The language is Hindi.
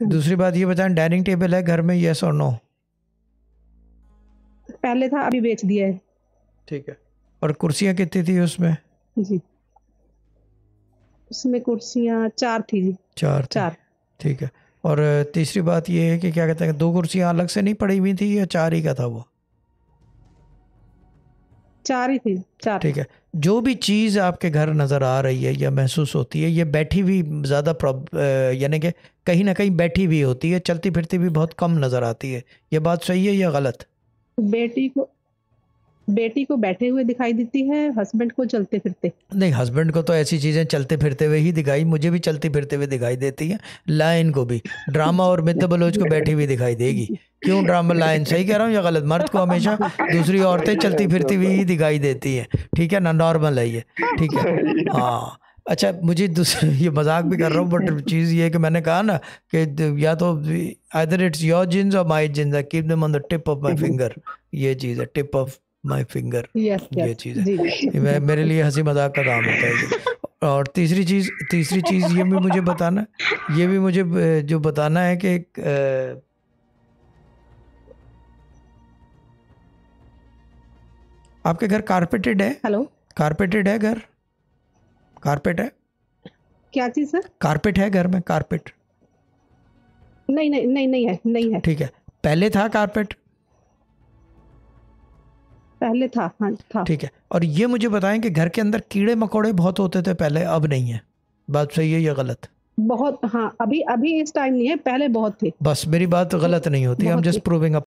तो दूसरी बात ये बताएं डाइनिंग टेबल है घर में यस और नो पहले था अभी बेच दिया है ठीक है और कुर्सियां कितनी थी उसमें जी उसमें कुर्सियां चार थी जी चार चार ठीक है और तीसरी बात ये है कि क्या कहते हैं दो कुर्सियां अलग से नहीं पड़ी हुई थी या चार ही का था वो चार ही थी चार ठीक है जो भी चीज़ आपके घर नज़र आ रही है या महसूस होती है ये बैठी हुई ज़्यादा यानी कि कहीं ना कहीं बैठी हुई होती है चलती फिरती भी बहुत कम नज़र आती है ये बात सही है या गलत बेटी को बेटी को बैठे हुए दिखाई देती है हस्बैंड को चलते फिरते नहीं हस्बैंड को तो ऐसी चीजें चलते फिरते हुए ही दिखाई मुझे भी चलते फिरते हुए दिखाई देती है लाइन को भी ड्रामा और मित्र बलोच को बैठी हुई दिखाई देगी क्यों ड्रामा लाइन सही कह रहा हूँ या गलत मर्द को हमेशा दूसरी औरतें चलती फिरती हुई ही दिखाई देती है ठीक है ना नॉर्मल है ये ठीक है हाँ अच्छा मुझे दूसरे ये मजाक भी कर रहा हूँ बट चीज़ ये कि मैंने कहा ना कि या तो आदर इट्स योर जिन्स और my jeans I keep them on the tip of my finger ये चीज़ है टिप ऑफ माय फिंगर ये चीज़ है मेरे लिए हंसी मजाक का काम होता है और तीसरी चीज़ तीसरी चीज़ ये भी मुझे बताना ये भी मुझे जो बताना है कि आपके घर कारपेटेड है हेलो कारपेटेड है घर कारपेट है क्या चीज सर कारपेट है घर में कारपेट नहीं नहीं नहीं नहीं है नहीं है ठीक है पहले था कारपेट पहले था हाँ था ठीक है और ये मुझे बताएं कि घर के अंदर कीड़े मकोड़े बहुत होते थे पहले अब नहीं है बात सही है या गलत बहुत हाँ अभी अभी इस टाइम नहीं है पहले बहुत थे बस मेरी बात गलत नहीं होती हम जस्ट प्रूविंग अप